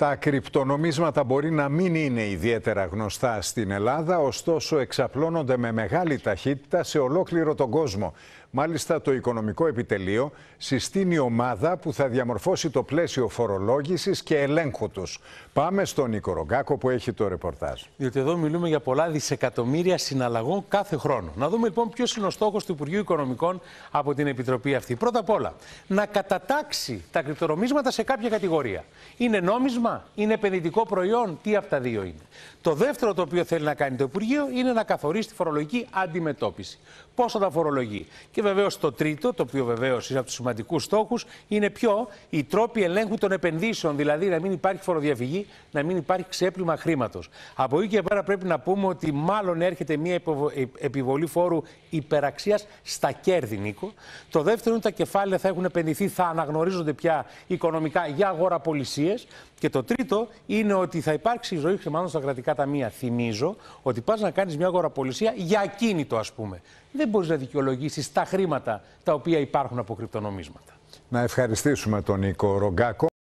Τα κρυπτονομίσματα μπορεί να μην είναι ιδιαίτερα γνωστά στην Ελλάδα, ωστόσο εξαπλώνονται με μεγάλη ταχύτητα σε ολόκληρο τον κόσμο. Μάλιστα, το Οικονομικό Επιτελείο συστήνει ομάδα που θα διαμορφώσει το πλαίσιο φορολόγησης και ελέγχου τους. Πάμε στον Νίκο Ρογκάκο που έχει το ρεπορτάζ. Διότι εδώ μιλούμε για πολλά δισεκατομμύρια συναλλαγών κάθε χρόνο. Να δούμε λοιπόν ποιος είναι ο στόχος του Υπουργείου Οικονομικών από την Επιτροπή αυτή. Πρώτα απ' όλα, να κατατάξει τα κρυπτονομίσματα σε κάποια κατηγορία. Είναι νόμισμα είναι επενδυτικό προϊόν, τι από τα δύο είναι. Το δεύτερο το οποίο θέλει να κάνει το Υπουργείο είναι να καθορίσει τη φορολογική αντιμετώπιση. Πώ θα φορολογεί. Και βεβαίως το τρίτο, το οποίο βεβαίως είναι από τους σημαντικούς στόχους, είναι ποιο οι τρόποι ελέγχου των επενδύσεων. Δηλαδή να μην υπάρχει φοροδιαφυγή, να μην υπάρχει ξέπλυμα χρήματος. Από εκεί και πέρα πρέπει να πούμε ότι μάλλον έρχεται μια ε, επιβολή φόρου υπεραξίας στα κέρδη, Νίκο. Το δεύτερο είναι τα κεφάλαια θα έχουν επενδυθεί, θα αναγνωρίζονται πια οικονομικά για αγοραπολισίες. Και το το τρίτο είναι ότι θα υπάρξει ζωή χρημάτων στα κρατικά ταμεία. Θυμίζω ότι πας να κάνεις μια αγοραπολισία για ακίνητο, ας πούμε. Δεν μπορείς να δικαιολογήσεις τα χρήματα τα οποία υπάρχουν από κρυπτονομίσματα. Να ευχαριστήσουμε τον Νίκο Ρογκάκο.